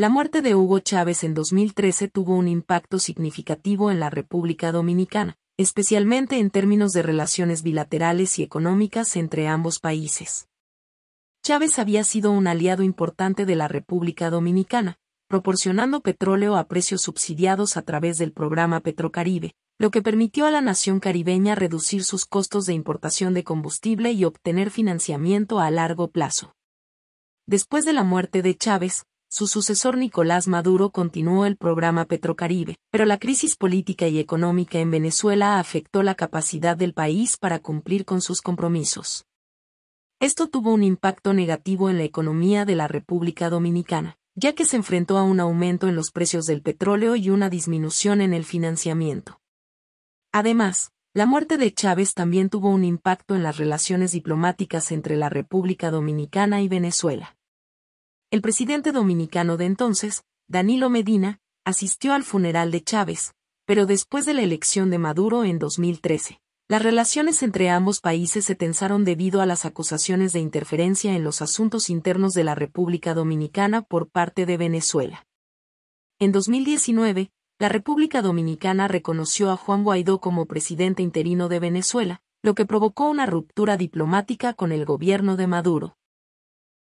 La muerte de Hugo Chávez en 2013 tuvo un impacto significativo en la República Dominicana, especialmente en términos de relaciones bilaterales y económicas entre ambos países. Chávez había sido un aliado importante de la República Dominicana, proporcionando petróleo a precios subsidiados a través del programa Petrocaribe, lo que permitió a la nación caribeña reducir sus costos de importación de combustible y obtener financiamiento a largo plazo. Después de la muerte de Chávez, su sucesor Nicolás Maduro continuó el programa Petrocaribe, pero la crisis política y económica en Venezuela afectó la capacidad del país para cumplir con sus compromisos. Esto tuvo un impacto negativo en la economía de la República Dominicana, ya que se enfrentó a un aumento en los precios del petróleo y una disminución en el financiamiento. Además, la muerte de Chávez también tuvo un impacto en las relaciones diplomáticas entre la República Dominicana y Venezuela. El presidente dominicano de entonces, Danilo Medina, asistió al funeral de Chávez, pero después de la elección de Maduro en 2013, las relaciones entre ambos países se tensaron debido a las acusaciones de interferencia en los asuntos internos de la República Dominicana por parte de Venezuela. En 2019, la República Dominicana reconoció a Juan Guaidó como presidente interino de Venezuela, lo que provocó una ruptura diplomática con el gobierno de Maduro.